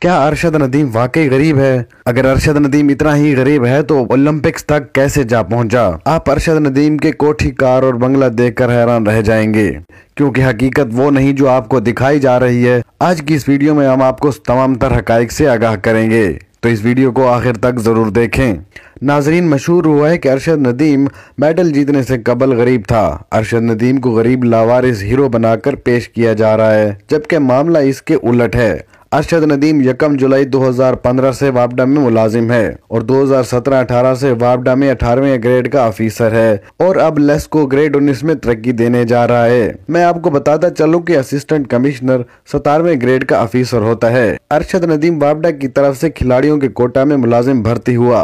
क्या अरशद नदीम वाकई गरीब है अगर अरशद नदीम इतना ही गरीब है तो ओलंपिक्स तक कैसे जा पहुंचा? आप अरशद नदीम के कोठी कार और बंगला देखकर हैरान रह जाएंगे क्योंकि हकीकत वो नहीं जो आपको दिखाई जा रही है आज की इस वीडियो में हम आपको तमाम तर हक से आगाह करेंगे तो इस वीडियो को आखिर तक ज़रूर देखें नाजरीन मशहूर हुआ है कि अरशद नदीम मेडल जीतने से कबल गरीब था अरशद नदीम को गरीब लावारिस हीरो बनाकर पेश किया जा रहा है जबकि मामला इसके उलट है अरशद नदीम यकम जुलाई 2015 से वापडा में मुलाजिम है और 2017-18 से वापडा में 18वें ग्रेड का ऑफिसर है और अब लेस को ग्रेड 19 में तरक्की देने जा रहा है मैं आपको बताता चलूँ कि असिस्टेंट कमिश्नर सतारवे ग्रेड का ऑफिसर होता है अरशद नदीम वापडा की तरफ से खिलाड़ियों के कोटा में मुलाजिम भर्ती हुआ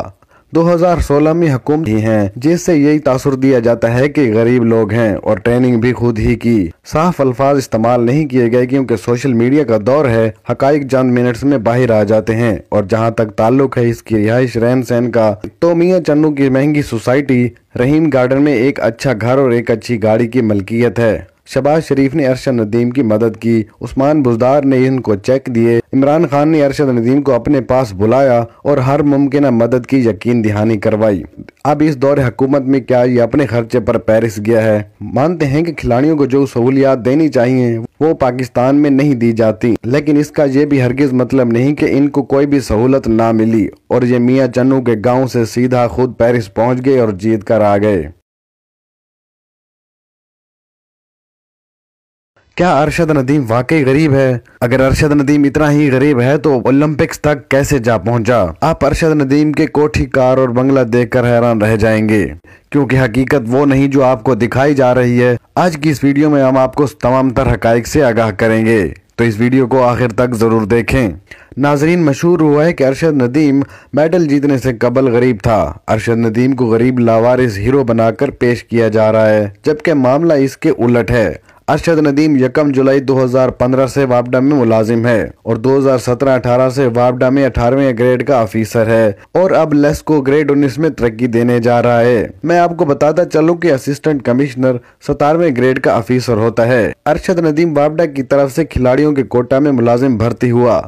2016 में हुकूमत ही हैं जिससे यही तासुर दिया जाता है कि गरीब लोग हैं और ट्रेनिंग भी खुद ही की साफ अल्फाज इस्तेमाल नहीं किए गए क्योंकि सोशल मीडिया का दौर है हकाइक चंद मिनट्स में बाहर आ जाते हैं और जहाँ तक ताल्लुक है इसकी रिहाइश रहन सहन का तो मियाँ चन्नू की महंगी सोसाइटी रहीम गार्डन में एक अच्छा घर और एक अच्छी गाड़ी की मलकियत है शबाज शरीफ ने अरशद नदीम की मदद की उस्मान बुजदार ने इनको चेक दिए इमरान खान ने अरशद नदीम को अपने पास बुलाया और हर मुमकिन मदद की यकीन दहानी करवाई अब इस दौर हुकूमत में क्या ये अपने खर्चे पर पेरिस गया है मानते हैं कि खिलाड़ियों को जो सहूलियात देनी चाहिए वो पाकिस्तान में नहीं दी जाती लेकिन इसका ये भी हरगिज मतलब नहीं कि इनको कोई भी सहूलत ना मिली और ये मियाँ चन्नू के गाँव से सीधा खुद पेरिस पहुँच गए और जीत कर आ गए क्या अरशद नदीम वाकई गरीब है अगर अरशद नदीम इतना ही गरीब है तो ओलंपिक्स तक कैसे जा पहुंचा? आप अरशद नदीम के कोठी कार और बंगला देखकर हैरान रह जाएंगे क्योंकि हकीकत वो नहीं जो आपको दिखाई जा रही है आज की इस वीडियो में हम आपको तमाम तर हक से आगाह करेंगे तो इस वीडियो को आखिर तक ज़रूर देखें नाजरीन मशहूर हुआ है कि अरशद नदीम मेडल जीतने से कबल गरीब था अरशद नदीम को गरीब लावारिस हीरो बनाकर पेश किया जा रहा है जबकि मामला इसके उलट है अरशद नदीम यकम जुलाई 2015 से वापडा में मुलाजिम है और 2017-18 से वापडा में 18वें ग्रेड का ऑफिसर है और अब लेस को ग्रेड 19 में तरक्की देने जा रहा है मैं आपको बताता चलूँ कि असिस्टेंट कमिश्नर सतारवे ग्रेड का ऑफिसर होता है अरशद नदीम वापडा की तरफ से खिलाड़ियों के कोटा में मुलाजिम भर्ती हुआ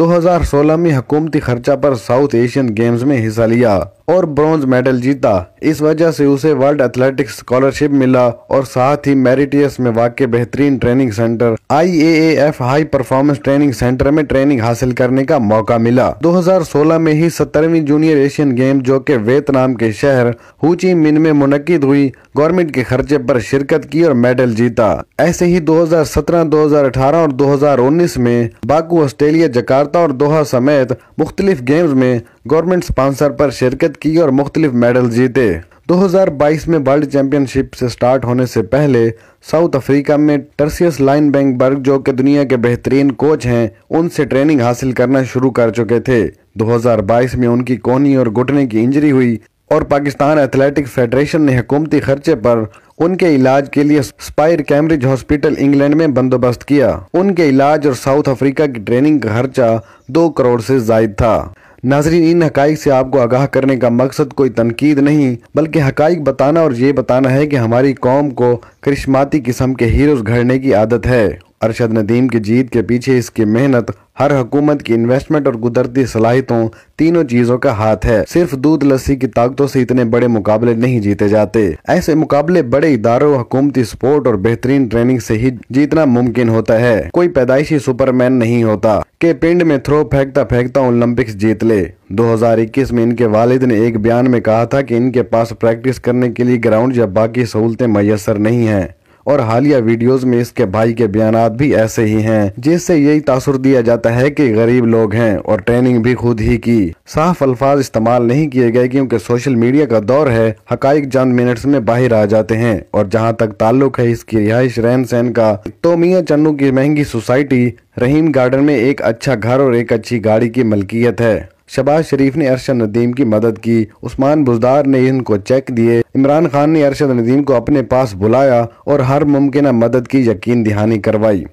2016 में हुकूमती खर्चा पर साउथ एशियन गेम्स में हिस्सा लिया और ब्रॉन्ज मेडल जीता इस वजह से उसे वर्ल्ड एथलेटिक्स स्कॉलरशिप मिला और साथ ही मेरिटियस में वाक्य बेहतरीन training center IAAF high performance training center में ट्रेनिंग हासिल करने का मौका मिला 2016 में ही सत्तरवीं जूनियर एशियन गेम जो कि वियतनाम के शहर हुची मिन में मुनद हुई गवर्नमेंट के खर्चे पर शिरकत की और मेडल जीता ऐसे ही 2017, 2018 और 2019 में बाकू ऑस्ट्रेलिया जकार्ता और दोहा समेत मुख्तलिफ गेम्स में गवर्नमेंट स्पॉन्सर पर शिरकत की और मुख्तलिफ मेडल जीते 2022 में वर्ल्ड चैंपियनशिप से स्टार्ट होने से पहले साउथ अफ्रीका में टर्सियस लाइन बैंक बर्ग जो कि दुनिया के बेहतरीन कोच हैं उनसे ट्रेनिंग हासिल करना शुरू कर चुके थे 2022 में उनकी कोहनी और घुटने की इंजरी हुई और पाकिस्तान एथलेटिक फेडरेशन ने हुकूमती खर्चे पर उनके इलाज के लिए स्पायर कैम्ब्रिज हॉस्पिटल इंग्लैंड में बंदोबस्त किया उनके इलाज और साउथ अफ्रीका की ट्रेनिंग का खर्चा दो करोड़ से जायद था नाजरीन इन हकाइक से आपको आगाह करने का मकसद कोई तनकीद नहीं बल्कि हक बताना और ये बताना है कि हमारी कौम को करिश्माती किस्म के हीरोज़ घड़ने की आदत है अरशद नदीम की जीत के पीछे इसकी मेहनत हर हुकूमत की इन्वेस्टमेंट और कुदरती सलाहितों तीनों चीज़ों का हाथ है सिर्फ दूध लस्सी की ताकतों से इतने बड़े मुकाबले नहीं जीते जाते ऐसे मुकाबले बड़े इदारों हुकूमती सपोर्ट और बेहतरीन ट्रेनिंग से ही जीतना मुमकिन होता है कोई पैदाइशी सुपरमैन नहीं होता के पिंड में थ्रो फेंकता फेंकता ओलंपिक्स जीत ले 2021 में इनके वालिद ने एक बयान में कहा था कि इनके पास प्रैक्टिस करने के लिए ग्राउंड या बाकी सहूलतें मैसर नहीं हैं और हालिया वीडियोस में इसके भाई के बयान भी ऐसे ही हैं जिससे यही तासुर दिया जाता है कि गरीब लोग हैं और ट्रेनिंग भी खुद ही की साफ अल्फाज इस्तेमाल नहीं किए गए क्योंकि सोशल मीडिया का दौर है हकाइक चंद मिनट्स में बाहर आ जाते हैं और जहाँ तक ताल्लुक है इसकी रिहाइश रहन सहन का तो मियाँ चन्नू की महंगी सोसाइटी रहीम गार्डन में एक अच्छा घर और एक अच्छी गाड़ी की मलकियत है शबाज शरीफ ने अरशद नदीम की मदद की उस्मान बुजदार ने इनको चेक दिए इमरान खान ने अरशद नदीम को अपने पास बुलाया और हर मुमकिन मदद की यकीन दहानी करवाई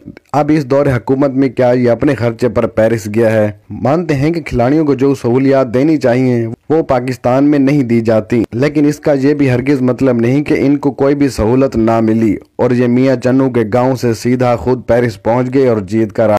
अब इस दौर हुकूमत में क्या ये अपने खर्चे पर पेरिस गया है मानते हैं कि खिलाड़ियों को जो सहूलियात देनी चाहिए वो पाकिस्तान में नहीं दी जाती लेकिन इसका ये भी हरगिज मतलब नहीं कि इनको कोई भी सहूलत ना मिली और ये मियाँ चन्नू के गांव से सीधा खुद पेरिस पहुंच गए और जीत कर